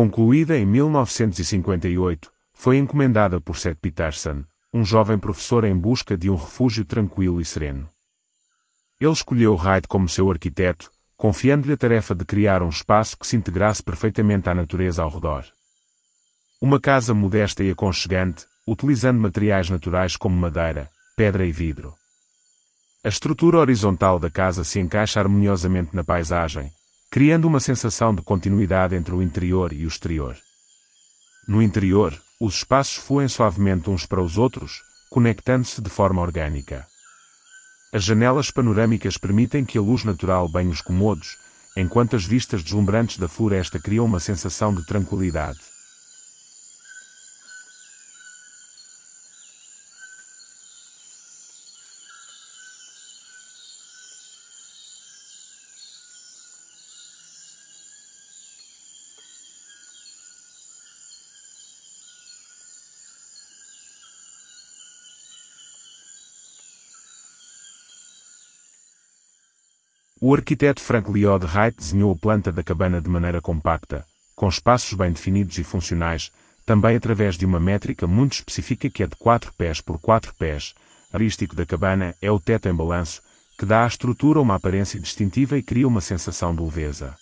Concluída em 1958, foi encomendada por Seth Peterson, um jovem professor em busca de um refúgio tranquilo e sereno. Ele escolheu Hyde como seu arquiteto, confiando-lhe a tarefa de criar um espaço que se integrasse perfeitamente à natureza ao redor. Uma casa modesta e aconchegante, utilizando materiais naturais como madeira, pedra e vidro. A estrutura horizontal da casa se encaixa harmoniosamente na paisagem, criando uma sensação de continuidade entre o interior e o exterior. No interior, os espaços fluem suavemente uns para os outros, conectando-se de forma orgânica. As janelas panorâmicas permitem que a luz natural banhe os comodos, enquanto as vistas deslumbrantes da floresta criam uma sensação de tranquilidade. O arquiteto Frank Lloyd Wright desenhou a planta da cabana de maneira compacta, com espaços bem definidos e funcionais, também através de uma métrica muito específica que é de 4 pés por 4 pés. Arístico da cabana é o teto em balanço, que dá à estrutura uma aparência distintiva e cria uma sensação de leveza.